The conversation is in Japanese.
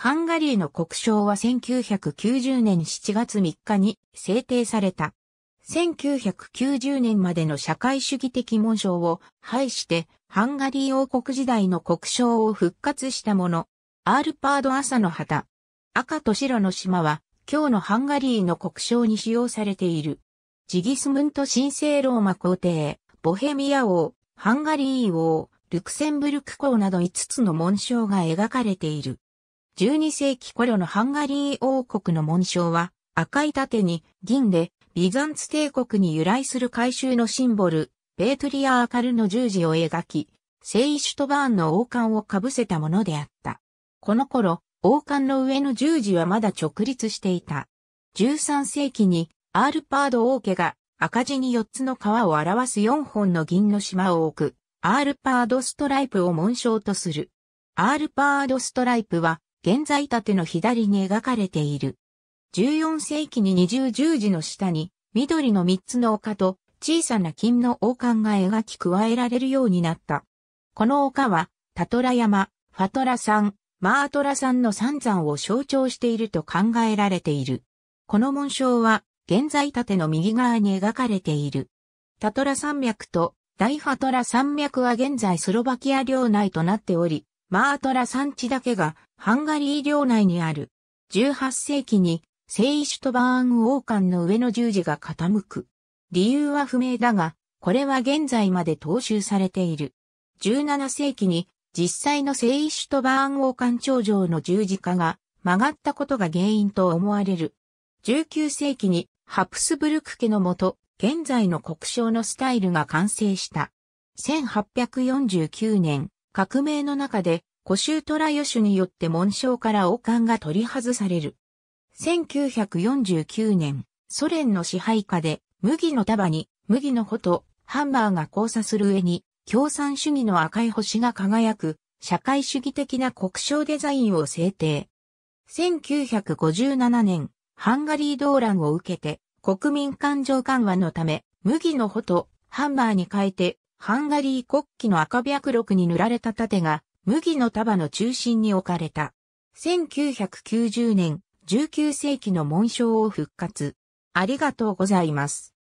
ハンガリーの国章は1990年7月3日に制定された。1990年までの社会主義的紋章を廃して、ハンガリー王国時代の国章を復活したもの。アールパード朝の旗。赤と白の島は、今日のハンガリーの国章に使用されている。ジギスムント神聖ローマ皇帝、ボヘミア王、ハンガリー王、ルクセンブルク公など5つの紋章が描かれている。12世紀頃のハンガリー王国の紋章は赤い盾に銀でビザンツ帝国に由来する改修のシンボル、ベートリアアカルの十字を描き、セイシュトバーンの王冠をかぶせたものであった。この頃、王冠の上の十字はまだ直立していた。13世紀にアールパード王家が赤字に4つの川を表す4本の銀の島を置く、アールパードストライプを紋章とする。アールパードストライプは現在盾の左に描かれている。14世紀に二重十字の下に、緑の三つの丘と小さな金の王冠が描き加えられるようになった。この丘は、タトラ山、ファトラ山、マートラ山の三山を象徴していると考えられている。この紋章は、現在盾の右側に描かれている。タトラ山脈と大ファトラ山脈は現在スロバキア領内となっており、マートラ山地だけがハンガリー領内にある。18世紀に聖イシュトバーン王冠の上の十字が傾く。理由は不明だが、これは現在まで踏襲されている。17世紀に実際の聖イシュトバーン王冠頂上の十字架が曲がったことが原因と思われる。19世紀にハプスブルク家のもと、現在の国章のスタイルが完成した。1849年、革命の中で、古州虎吉によって紋章から王冠が取り外される。1949年、ソ連の支配下で、麦の束に、麦の穂と、ハンマーが交差する上に、共産主義の赤い星が輝く、社会主義的な国章デザインを制定。1957年、ハンガリー動乱を受けて、国民感情緩和のため、麦の穂とハンマーに変えてハンガリー国旗の赤白録に塗られた盾が麦の束の中心に置かれた。1990年、19世紀の紋章を復活。ありがとうございます。